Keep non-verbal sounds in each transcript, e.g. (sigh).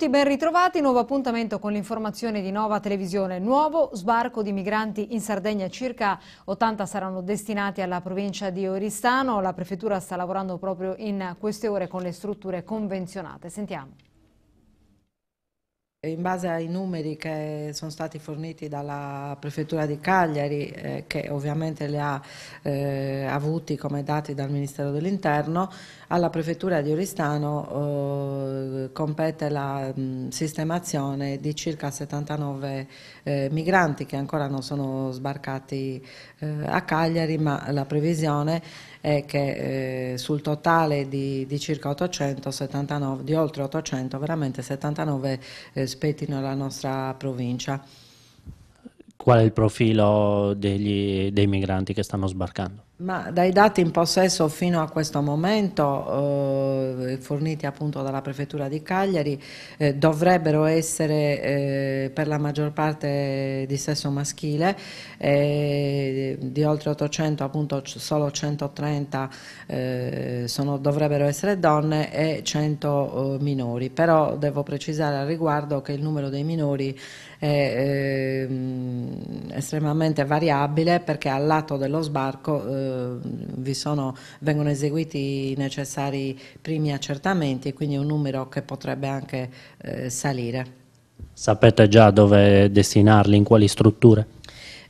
tutti, ben ritrovati. Nuovo appuntamento con l'informazione di Nova Televisione. Nuovo sbarco di migranti in Sardegna. Circa 80 saranno destinati alla provincia di Oristano. La prefettura sta lavorando proprio in queste ore con le strutture convenzionate. Sentiamo in base ai numeri che sono stati forniti dalla Prefettura di Cagliari, eh, che ovviamente li ha eh, avuti come dati dal Ministero dell'Interno, alla Prefettura di Oristano eh, compete la mh, mm, sistemazione di circa 79 eh, migranti che ancora non sono sbarcati eh, a Cagliari, ma la previsione è è che eh, sul totale di, di circa 879, di oltre 800, veramente 79 eh, spettino la nostra provincia. Qual è il profilo degli, dei migranti che stanno sbarcando? Ma dai dati in possesso fino a questo momento, eh, forniti appunto dalla Prefettura di Cagliari, eh, dovrebbero essere eh, per la maggior parte di sesso maschile, eh, di oltre 800 appunto solo 130 eh, sono, dovrebbero essere donne e 100 eh, minori, però devo precisare al riguardo che il numero dei minori è ehm, estremamente variabile perché al lato dello sbarco ehm, sono, vengono eseguiti i necessari primi accertamenti e quindi è un numero che potrebbe anche eh, salire. Sapete già dove destinarli, in quali strutture?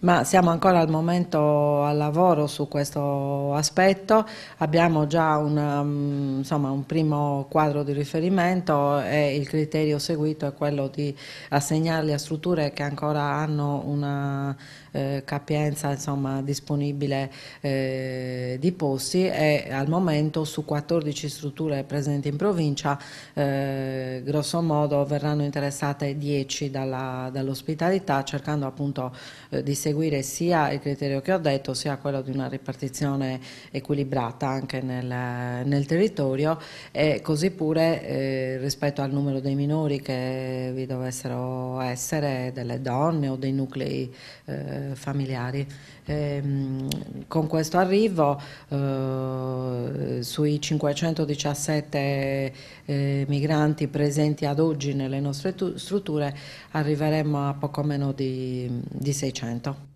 ma siamo ancora al momento al lavoro su questo aspetto, abbiamo già un, um, insomma, un primo quadro di riferimento e il criterio seguito è quello di assegnarli a strutture che ancora hanno una eh, capienza insomma, disponibile eh, di posti e al momento su 14 strutture presenti in provincia eh, grosso modo verranno interessate 10 dall'ospitalità dall cercando appunto eh, di seguire sia il criterio che ho detto sia quello di una ripartizione equilibrata anche nel, nel territorio e così pure eh, rispetto al numero dei minori che vi dovessero essere delle donne o dei nuclei eh, eh, familiari. E, ehm, con questo arrivo eh, sui 517 eh, migranti presenti ad oggi nelle nostre strutture arriveremo a poco meno di, di 600.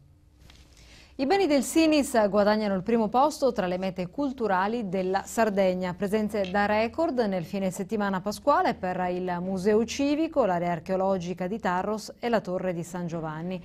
I beni del Sinis guadagnano il primo posto tra le mete culturali della Sardegna. Presenze da record nel fine settimana pasquale per il Museo Civico, l'area archeologica di Tarros e la Torre di San Giovanni.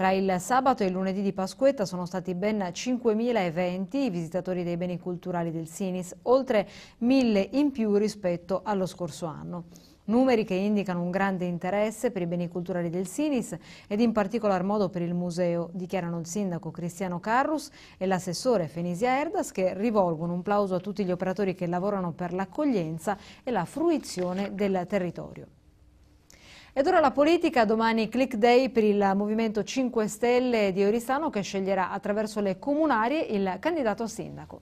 Tra il sabato e il lunedì di Pasquetta sono stati ben 5.000 eventi i visitatori dei beni culturali del Sinis, oltre 1.000 in più rispetto allo scorso anno. Numeri che indicano un grande interesse per i beni culturali del Sinis ed in particolar modo per il museo, dichiarano il sindaco Cristiano Carrus e l'assessore Fenisia Erdas che rivolgono un plauso a tutti gli operatori che lavorano per l'accoglienza e la fruizione del territorio. Ed ora la politica, domani click day per il Movimento 5 Stelle di Oristano che sceglierà attraverso le comunarie il candidato a sindaco.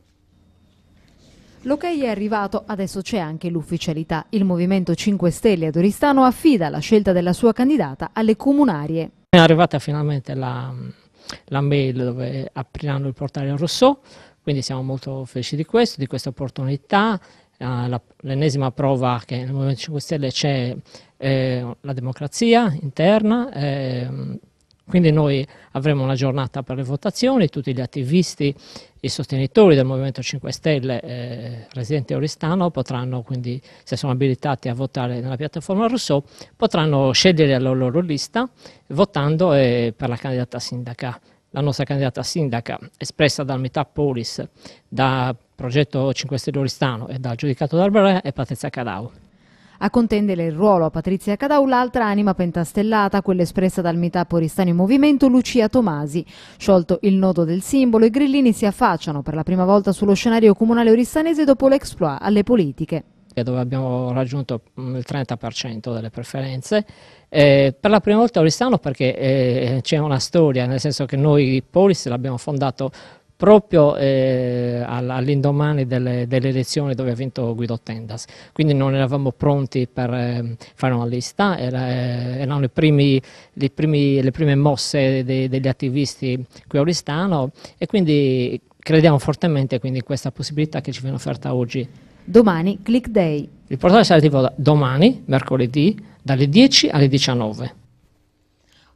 L'ok è arrivato, adesso c'è anche l'ufficialità. Il Movimento 5 Stelle ad Oristano affida la scelta della sua candidata alle comunarie. È arrivata finalmente la, la mail dove apriranno il portale Rousseau, quindi siamo molto felici di questo, di questa opportunità Ah, la, l'ennesima prova che nel Movimento 5 Stelle c'è eh, la democrazia interna, eh, quindi noi avremo una giornata per le votazioni, tutti gli attivisti i sostenitori del Movimento 5 Stelle eh, residenti a Oristano potranno quindi, se sono abilitati a votare nella piattaforma Rousseau, potranno scegliere la loro lista votando eh, per la candidata sindaca la nostra candidata sindaca espressa dal metà Polis, da Progetto 5 Stelle Oristano e dal giudicato d'Albrea è Patrizia Cadau. A contendere il ruolo a Patrizia Cadau l'altra anima pentastellata, quella espressa dal Meetup Oristano in Movimento, Lucia Tomasi. Sciolto il nodo del simbolo, i grillini si affacciano per la prima volta sullo scenario comunale oristanese dopo l'exploit alle politiche dove abbiamo raggiunto mm, il 30% delle preferenze. Eh, per la prima volta Oristano perché eh, c'è una storia, nel senso che noi Polis l'abbiamo fondato proprio eh, all'indomani delle, delle, elezioni dove ha vinto Guido Tendas. Quindi non eravamo pronti per eh, fare una lista, era, eh, erano le, primi, le, primi, le, prime mosse de, degli attivisti qui a Oristano e quindi crediamo fortemente quindi, in questa possibilità che ci viene offerta oggi Domani Click Day. Il portale sarà attivo domani, mercoledì, dalle 10 alle 19.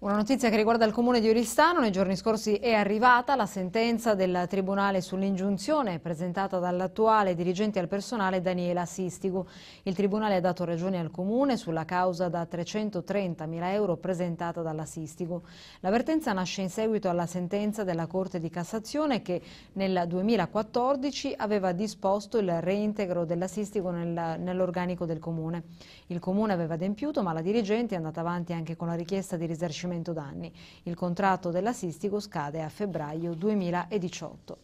Una notizia che riguarda il comune di Oristano. Nei giorni scorsi è arrivata la sentenza del Tribunale sull'ingiunzione presentata dall'attuale dirigente al personale Daniela Sistigu. Il Tribunale ha dato ragione al comune sulla causa da 330.000 euro presentata dalla Sistigu. L'avvertenza nasce in seguito alla sentenza della Corte di Cassazione che nel 2014 aveva disposto il reintegro della Sistigu nel, nell'organico del comune. Il comune aveva adempiuto ma la dirigente è andata avanti anche con la richiesta di risarcimento risarcimento danni. Il contratto della Sistico scade a febbraio 2018.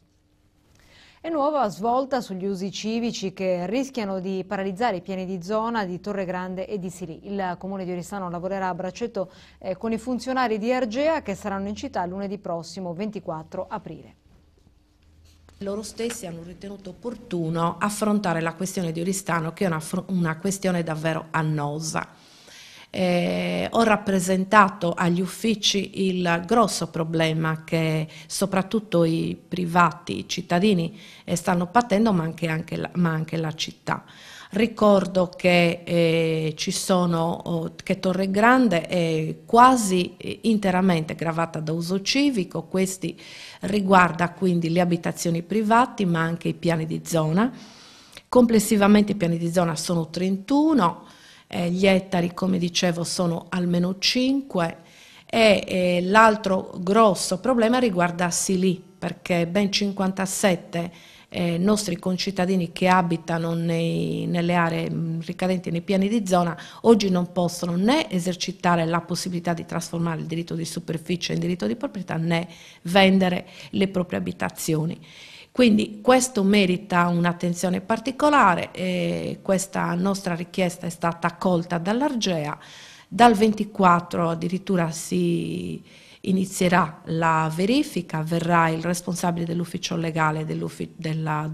E nuova svolta sugli usi civici che rischiano di paralizzare i piani di zona di Torre Grande e di Siri. Il comune di Oristano lavorerà a braccetto eh, con i funzionari di Argea che saranno in città lunedì prossimo 24 aprile. Loro stessi hanno ritenuto opportuno affrontare la questione di Oristano che è una, una questione davvero annosa. Eh, ho rappresentato agli uffici il grosso problema che soprattutto i privati, i cittadini eh, stanno patendo, ma anche, anche la, ma anche la città. Ricordo che, eh, sono, oh, che, Torre Grande è quasi eh, interamente gravata da uso civico, questi riguarda quindi le abitazioni private ma anche i piani di zona. Complessivamente i piani di zona sono 31, eh, gli ettari come dicevo sono almeno 5 e eh, l'altro grosso problema riguarda Sili perché ben 57 eh, nostri concittadini che abitano nei, nelle aree mm, ricadenti nei piani di zona oggi non possono né esercitare la possibilità di trasformare il diritto di superficie in diritto di proprietà né vendere le proprie abitazioni. Quindi questo merita un'attenzione particolare e eh, questa nostra richiesta è stata accolta dall'Argea, dal 24 addirittura si inizierà la verifica, verrà il responsabile dell'ufficio legale dell'Argea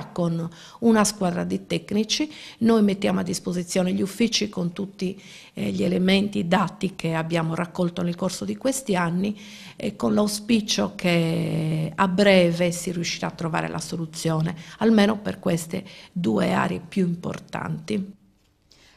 dell con una squadra di tecnici, noi mettiamo a disposizione gli uffici con tutti eh, gli elementi i dati che abbiamo raccolto nel corso di questi anni eh, con l'auspicio che a breve si riuscirà a trovare la soluzione, almeno per queste due aree più importanti.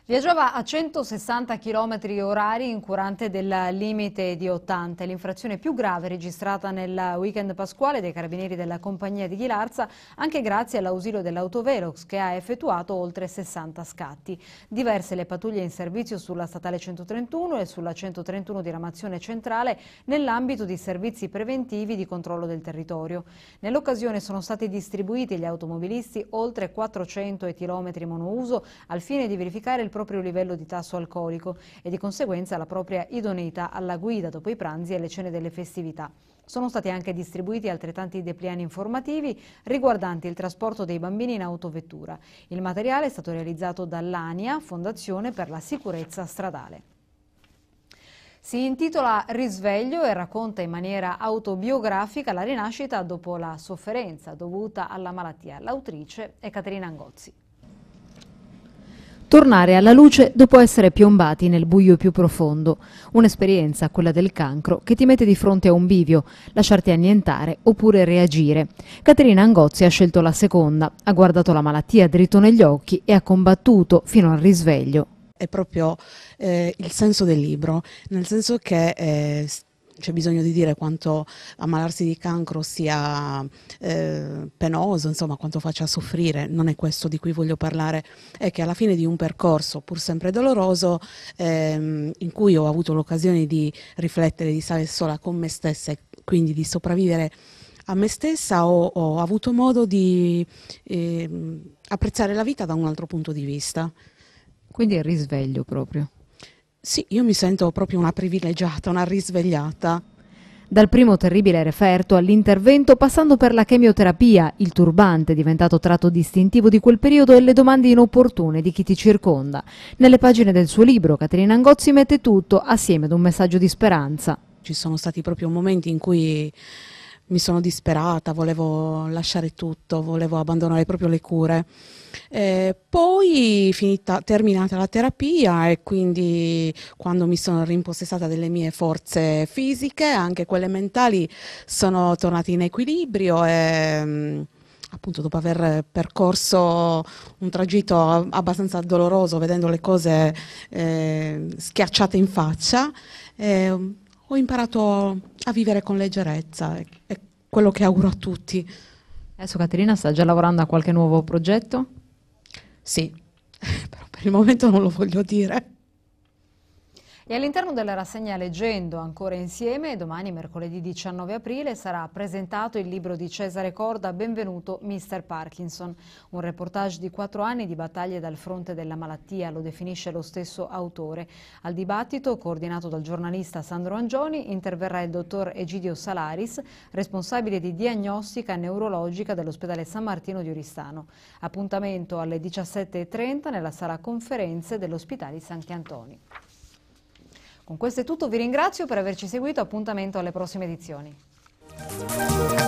Viaggiava a 160 km h incurante del limite di 80, l'infrazione più grave registrata nel weekend pasquale dai carabinieri della compagnia di Ghilarza, anche grazie all'ausilio dell'autovelox che ha effettuato oltre 60 scatti. Diverse le pattuglie in servizio sulla statale 131 e sulla 131 di Ramazione Centrale nell'ambito di servizi preventivi di controllo del territorio. Nell'occasione sono stati distribuiti agli automobilisti oltre 400 etilometri monouso al fine di verificare il proprio livello di tasso alcolico e di conseguenza la propria idoneità alla guida dopo i pranzi e le cene delle festività. Sono stati anche distribuiti altrettanti depliani informativi riguardanti il trasporto dei bambini in autovettura. Il materiale è stato realizzato dall'ANIA, Fondazione per la Sicurezza Stradale. Si intitola Risveglio e racconta in maniera autobiografica la rinascita dopo la sofferenza dovuta alla malattia. L'autrice è Caterina Angozzi tornare alla luce dopo essere piombati nel buio più profondo. Un'esperienza, quella del cancro, che ti mette di fronte a un bivio, lasciarti annientare oppure reagire. Caterina Angozzi ha scelto la seconda, ha guardato la malattia dritto negli occhi e ha combattuto fino al risveglio. È proprio eh, il senso del libro, nel senso che eh, c'è bisogno di dire quanto ammalarsi di cancro sia eh, penoso, insomma quanto faccia soffrire, non è questo di cui voglio parlare, è che alla fine di un percorso pur sempre doloroso ehm, in cui ho avuto l'occasione di riflettere di stare sola con me stessa e quindi di sopravvivere a me stessa ho, ho avuto modo di eh, apprezzare la vita da un altro punto di vista. Quindi il risveglio proprio. Sì, io mi sento proprio una privilegiata, una risvegliata. Dal primo terribile referto all'intervento, passando per la chemioterapia, il turbante diventato tratto distintivo di quel periodo e le domande inopportune di chi ti circonda. Nelle pagine del suo libro, Caterina Angozzi mette tutto assieme ad un messaggio di speranza. Ci sono stati proprio momenti in cui mi sono disperata, volevo lasciare tutto, volevo abbandonare proprio le cure. Eh, poi finita, terminata la terapia e quindi quando mi sono rimpossessata delle mie forze fisiche, anche quelle mentali, sono tornata in equilibrio e mm, appunto dopo aver percorso un tragitto abbastanza doloroso, vedendo le cose eh, schiacciate in faccia, eh, ho imparato a vivere con leggerezza, è, è quello che auguro a tutti. Adesso Caterina sta già lavorando a qualche nuovo progetto? Sì, (laughs) però per il momento non lo voglio dire. E all'interno della rassegna Leggendo, ancora insieme, domani mercoledì 19 aprile sarà presentato il libro di Cesare Corda, Benvenuto Mr. Parkinson. Un reportage di quattro anni di battaglie dal fronte della malattia, lo definisce lo stesso autore. Al dibattito, coordinato dal giornalista Sandro Angioni, interverrà il dottor Egidio Salaris, responsabile di diagnostica neurologica dell'ospedale San Martino di Oristano. Appuntamento alle 17.30 nella sala conferenze dell'ospedale San Chiantoni. Con questo è tutto, vi ringrazio per averci seguito, appuntamento alle prossime edizioni.